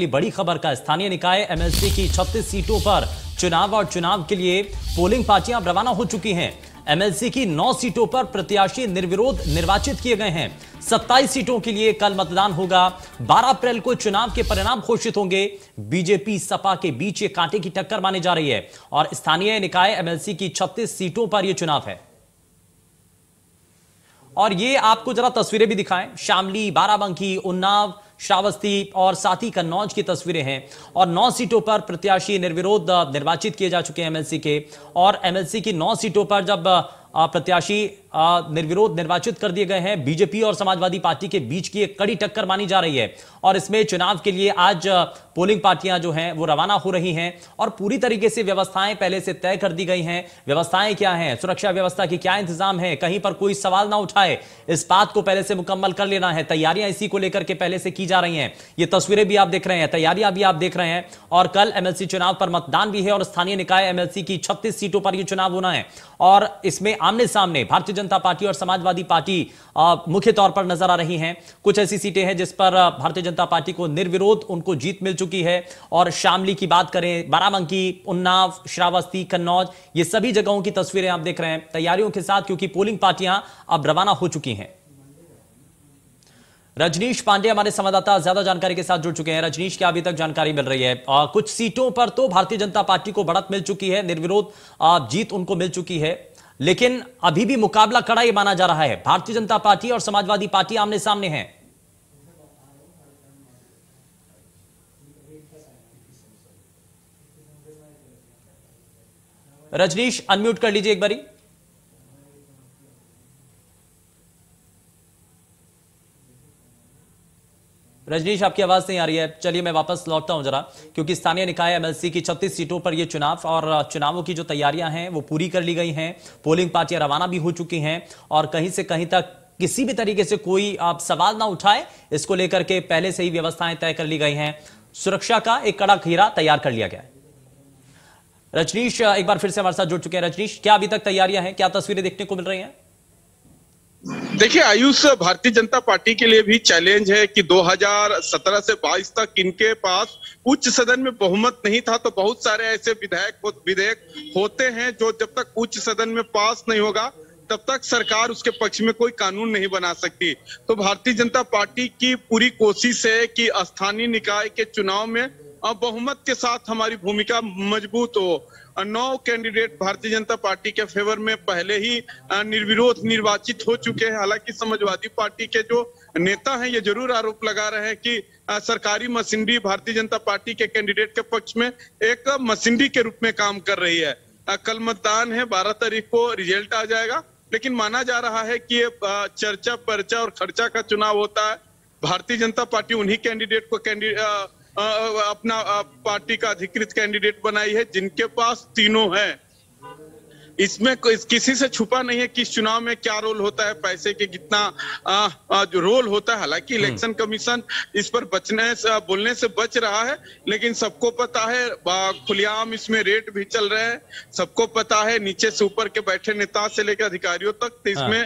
बड़ी खबर का स्थानीय निकाय एमएलसी की 36 सीटों पर चुनाव और चुनाव के लिए पोलिंग पार्टियां रवाना हो चुकी हैं एमएलसी की 9 सीटों पर प्रत्याशी निर्विरोध निर्वाचित किए गए हैं 27 सीटों के लिए कल मतदान होगा 12 अप्रैल को चुनाव के परिणाम घोषित होंगे बीजेपी सपा के बीच ये कांटे की टक्कर मानी जा रही है और स्थानीय निकाय एमएलसी की छत्तीस सीटों पर यह चुनाव है और ये आपको जरा तस्वीरें भी दिखाएं शामली बाराबंकी उन्नाव श्रावस्ती और साथ ही कन्नौज की तस्वीरें हैं और नौ सीटों पर प्रत्याशी निर्विरोध निर्वाचित किए जा चुके हैं एमएलसी के और एमएलसी की नौ सीटों पर जब प्रत्याशी निर्विरोध निर्वाचित कर दिए गए हैं बीजेपी और समाजवादी पार्टी के बीच की एक कड़ी टक्कर मानी जा रही है और इसमें चुनाव के लिए आज पोलिंग पार्टियां जो हैं वो रवाना हो रही हैं और पूरी तरीके से व्यवस्थाएं पहले से तय कर दी गई हैं व्यवस्थाएं क्या हैं सुरक्षा व्यवस्था की क्या इंतजाम है कहीं पर कोई सवाल ना उठाए इस बात को पहले से मुकम्मल कर लेना है तैयारियां इसी को लेकर के पहले से की जा रही हैं ये तस्वीरें भी आप देख रहे हैं तैयारियां भी आप देख रहे हैं और कल एमएलसी चुनाव पर मतदान भी है और स्थानीय निकाय एमएलसी की छत्तीस सीटों पर यह चुनाव होना है और इसमें आमने सामने भारतीय जनता पार्टी और समाजवादी पार्टी मुख्य तौर पर नजर आ रही हैं कुछ ऐसी सीटें हैं जिस पर भारतीय जनता पार्टी को निर्विरोध उनको जीत मिल चुकी है और शामली की बात करें बाराबंकी उन्नाव श्रावस्ती कन्नौज ये सभी जगहों की तस्वीरें आप देख रहे हैं तैयारियों के साथ क्योंकि पोलिंग पार्टियां अब रवाना हो चुकी हैं रजनीश पांडे हमारे संवाददाता ज्यादा जानकारी के साथ जुड़ चुके हैं रजनीश क्या अभी तक जानकारी मिल रही है आ, कुछ सीटों पर तो भारतीय जनता पार्टी को बढ़त मिल चुकी है निर्विरोध जीत उनको मिल चुकी है लेकिन अभी भी मुकाबला कड़ा ही माना जा रहा है भारतीय जनता पार्टी और समाजवादी पार्टी आमने सामने हैं रजनीश अनम्यूट कर लीजिए एक बारी रजनीश आपकी आवाज नहीं आ रही है चलिए मैं वापस लौटता हूं जरा क्योंकि स्थानीय निकाय एमएलसी की 36 सीटों पर ये चुनाव और चुनावों की जो तैयारियां हैं वो पूरी कर ली गई हैं पोलिंग पार्टियां रवाना भी हो चुकी हैं और कहीं से कहीं तक किसी भी तरीके से कोई आप सवाल ना उठाए इसको लेकर के पहले से ही व्यवस्थाएं तय कर ली गई हैं सुरक्षा का एक कड़ा घेरा तैयार कर लिया गया है रजनीश एक बार फिर से हमारे साथ जुड़ चुके हैं रजनीश क्या अभी तक तैयारियां हैं क्या तस्वीरें देखने को मिल रही हैं देखिए आयुष भारतीय जनता पार्टी के लिए भी चैलेंज है कि 2017 से 22 तक इनके पास उच्च सदन में बहुमत नहीं था तो बहुत सारे ऐसे विधायक विधेयक होते हैं जो जब तक उच्च सदन में पास नहीं होगा तब तक सरकार उसके पक्ष में कोई कानून नहीं बना सकती तो भारतीय जनता पार्टी की पूरी कोशिश है कि स्थानीय निकाय के चुनाव में बहुमत के साथ हमारी भूमिका मजबूत हो नौ कैंडिडेट भारतीय जनता पार्टी के फेवर में पहले ही निर्विरोध निर्वाचित हो चुके हैं हालांकि समाजवादी पार्टी के जो नेता हैं ये जरूर आरोप लगा रहे हैं कि सरकारी मशीनरी भारतीय जनता पार्टी के कैंडिडेट के पक्ष में एक मशीनरी के रूप में काम कर रही है कल मतदान है बारह तारीख को रिजल्ट आ जाएगा लेकिन माना जा रहा है कि ये चर्चा पर्चा और खर्चा का चुनाव होता है भारतीय जनता पार्टी उन्हीं कैंडिडेट को कैंडिडेट आ, अपना आ, पार्टी का अधिकृत कैंडिडेट बनाई है जिनके पास तीनों है इसमें किसी से छुपा नहीं है कि चुनाव में क्या रोल होता है पैसे के कितना जो रोल होता है हालांकि हम्म। इलेक्शन कमीशन इस पर बचने से बोलने से बच रहा है लेकिन सबको पता है खुलियाम इसमें रेट भी चल रहे हैं सबको पता है नीचे से ऊपर के बैठे नेता से लेकर अधिकारियों तक तो इसमें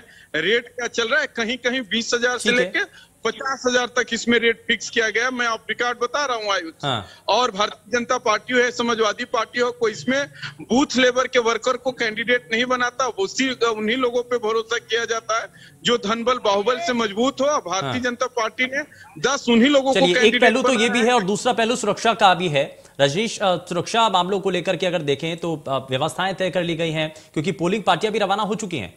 रेट क्या चल रहा है कहीं कहीं बीस से लेकर पचास हजार तक इसमें रेट फिक्स किया गया मैं आप रिकॉर्ड बता रहा हूँ आयुष हाँ। और भारतीय जनता पार्टी है समाजवादी पार्टी हो कोई इसमें बूथ लेबर के वर्कर को कैंडिडेट नहीं बनाता उसी उन्हीं लोगों पे भरोसा किया जाता है जो धनबल बाहुबल से मजबूत हो भारतीय हाँ। जनता पार्टी ने दस उन्ही लोगों को एक पहलू तो ये भी है और दूसरा पहलू सुरक्षा का भी है रजनीश सुरक्षा मामलों को लेकर के अगर देखें तो व्यवस्थाएं तय कर ली गई हैं क्योंकि पोलिंग पार्टियां भी रवाना हो चुकी हैं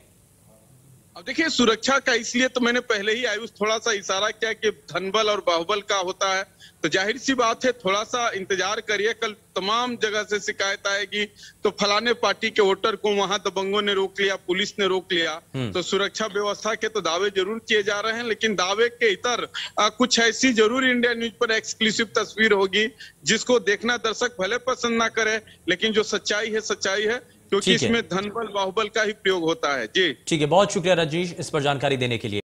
अब देखिए सुरक्षा का इसलिए तो मैंने पहले ही आयुष थोड़ा सा इशारा किया कि धनबल और बाहुबल का होता है तो जाहिर सी बात है थोड़ा सा इंतजार करिए कल तमाम जगह से शिकायत आएगी तो फलाने पार्टी के वोटर को वहां दबंगों ने रोक लिया पुलिस ने रोक लिया हम्म। तो सुरक्षा व्यवस्था के तो दावे जरूर किए जा रहे हैं लेकिन दावे के इतर आ, कुछ ऐसी जरूर इंडिया न्यूज पर एक्सक्लूसिव तस्वीर होगी जिसको देखना दर्शक भले पसंद ना करे लेकिन जो सच्चाई है सच्चाई है क्योंकि इसमें धनबल बाहुबल का ही प्रयोग होता है जी ठीक है बहुत शुक्रिया रजनीश इस पर जानकारी देने के लिए